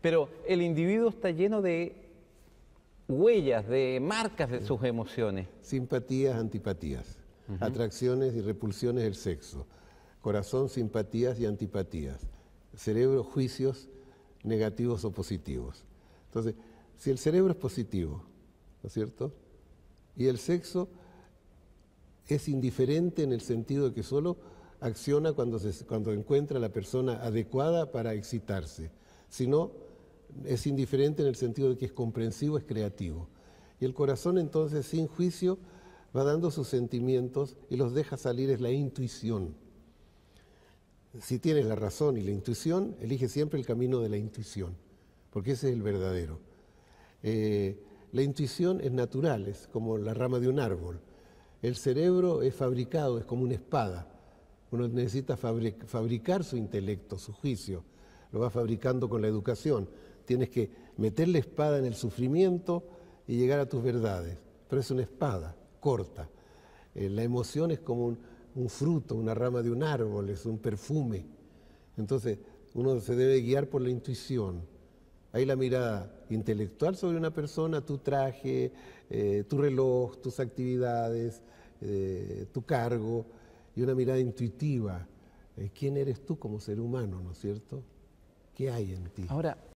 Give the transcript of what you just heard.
Pero el individuo está lleno de huellas, de marcas de sus emociones. Simpatías, antipatías, atracciones y repulsiones del sexo, corazón, simpatías y antipatías, cerebro, juicios negativos o positivos. Entonces, si el cerebro es positivo, ¿no es cierto? Y el sexo es indiferente en el sentido de que solo acciona cuando, se, cuando encuentra la persona adecuada para excitarse, sino es indiferente en el sentido de que es comprensivo, es creativo. Y el corazón entonces sin juicio va dando sus sentimientos y los deja salir, es la intuición. Si tienes la razón y la intuición, elige siempre el camino de la intuición, porque ese es el verdadero. Eh, la intuición es natural, es como la rama de un árbol. El cerebro es fabricado, es como una espada. Uno necesita fabricar su intelecto, su juicio. Lo va fabricando con la educación Tienes que meter la espada en el sufrimiento y llegar a tus verdades. Pero es una espada corta. Eh, la emoción es como un, fruto, una rama de un árbol, es un perfume. Entonces, uno se debe guiar por la intuición. Hay la mirada intelectual sobre una persona, tu traje, eh, tu reloj, tus actividades, eh, tu cargo, y una mirada intuitiva. ¿Quién eres tú como ser humano, no es cierto? ¿Qué hay en ti? Ahora,